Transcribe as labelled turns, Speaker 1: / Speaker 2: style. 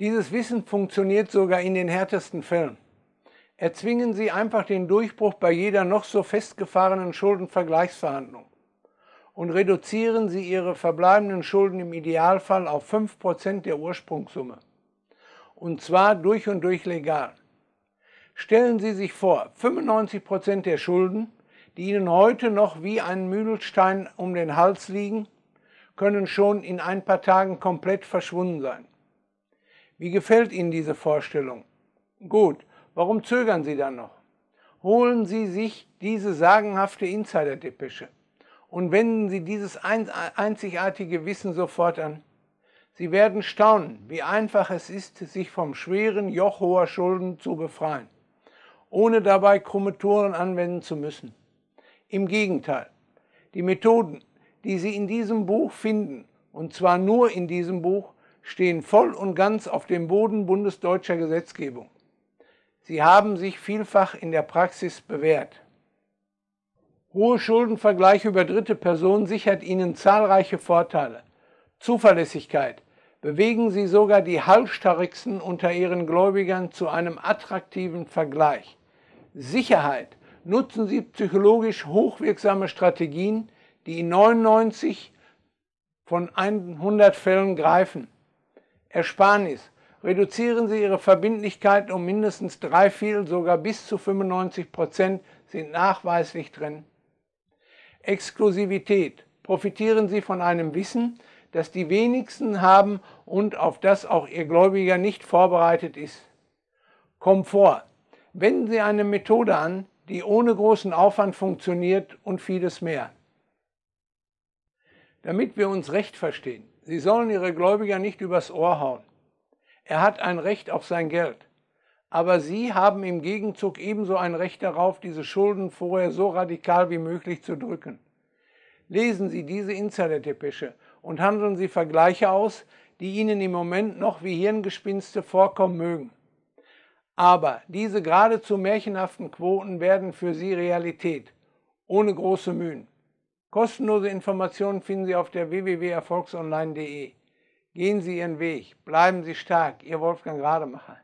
Speaker 1: Dieses Wissen funktioniert sogar in den härtesten Fällen. Erzwingen Sie einfach den Durchbruch bei jeder noch so festgefahrenen Schuldenvergleichsverhandlung und reduzieren Sie Ihre verbleibenden Schulden im Idealfall auf 5% der Ursprungssumme. Und zwar durch und durch legal. Stellen Sie sich vor, 95% der Schulden, die Ihnen heute noch wie ein Müdelstein um den Hals liegen, können schon in ein paar Tagen komplett verschwunden sein. Wie gefällt Ihnen diese Vorstellung? Gut, warum zögern Sie dann noch? Holen Sie sich diese sagenhafte Insider-Depesche und wenden Sie dieses einzigartige Wissen sofort an. Sie werden staunen, wie einfach es ist, sich vom schweren Joch hoher Schulden zu befreien, ohne dabei krumme Touren anwenden zu müssen. Im Gegenteil, die Methoden, die Sie in diesem Buch finden, und zwar nur in diesem Buch, stehen voll und ganz auf dem Boden bundesdeutscher Gesetzgebung. Sie haben sich vielfach in der Praxis bewährt. Hohe Schuldenvergleiche über dritte Personen sichert Ihnen zahlreiche Vorteile. Zuverlässigkeit. Bewegen Sie sogar die Halsstarrigsten unter Ihren Gläubigern zu einem attraktiven Vergleich. Sicherheit. Nutzen Sie psychologisch hochwirksame Strategien, die in 99 von 100 Fällen greifen. Ersparnis. Reduzieren Sie Ihre Verbindlichkeiten um mindestens drei Viertel, sogar bis zu 95 Prozent sind nachweislich drin. Exklusivität. Profitieren Sie von einem Wissen, das die wenigsten haben und auf das auch Ihr Gläubiger nicht vorbereitet ist. Komfort. Wenden Sie eine Methode an, die ohne großen Aufwand funktioniert und vieles mehr. Damit wir uns recht verstehen, Sie sollen ihre Gläubiger nicht übers Ohr hauen. Er hat ein Recht auf sein Geld. Aber sie haben im Gegenzug ebenso ein Recht darauf, diese Schulden vorher so radikal wie möglich zu drücken. Lesen Sie diese Insider-Depesche und handeln Sie Vergleiche aus, die Ihnen im Moment noch wie Hirngespinste vorkommen mögen. Aber diese geradezu märchenhaften Quoten werden für Sie Realität, ohne große Mühen. Kostenlose Informationen finden Sie auf der www.erfolgsonline.de. Gehen Sie Ihren Weg, bleiben Sie stark, Ihr Wolfgang Rademacher.